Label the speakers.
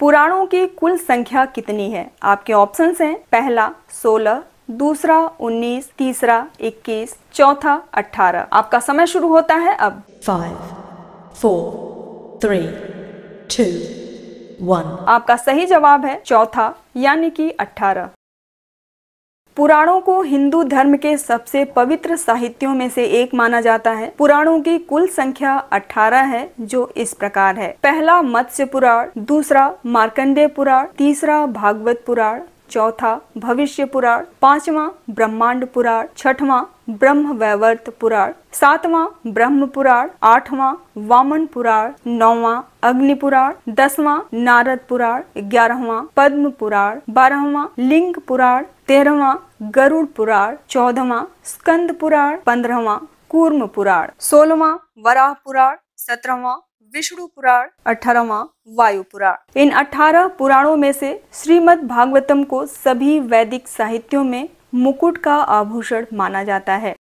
Speaker 1: पुराणों की कुल संख्या कितनी है आपके ऑप्शंस हैं पहला सोलह दूसरा उन्नीस तीसरा इक्कीस चौथा अठारह आपका समय शुरू होता है
Speaker 2: अब five four three two one
Speaker 1: आपका सही जवाब है चौथा यानी कि अठारह पुराणों को हिंदू धर्म के सबसे पवित्र साहित्यों में से एक माना जाता है पुराणों की कुल संख्या 18 है जो इस प्रकार है पहला मत्स्य पुराण दूसरा मार्कंडेय पुराण तीसरा भागवत पुराण चौथा भविष्य पुराण पांचवा ब्रह्मांड पुराण छठवा ब्रह्म वैवर्त पुराण सातवां ब्रह्म पुराण आठवां वामन पुराण नौवां अग्नि पुराण दसवां नारद पुराण ग्यारहवां पद्म पुराण बारहवां लिंग पुराण तेरहवां गरुड़ पुराण चौदहवां स्कंद पुराण पंद्रहवां कूर्म पुराण सोलवा वराह पुराण सत्रहवां विष्णु पुराण अठारहवा वायु पुराण इन अठारह पुराणों में से श्रीमद् भागवतम को सभी वैदिक साहित्यों में मुकुट का आभूषण माना जाता है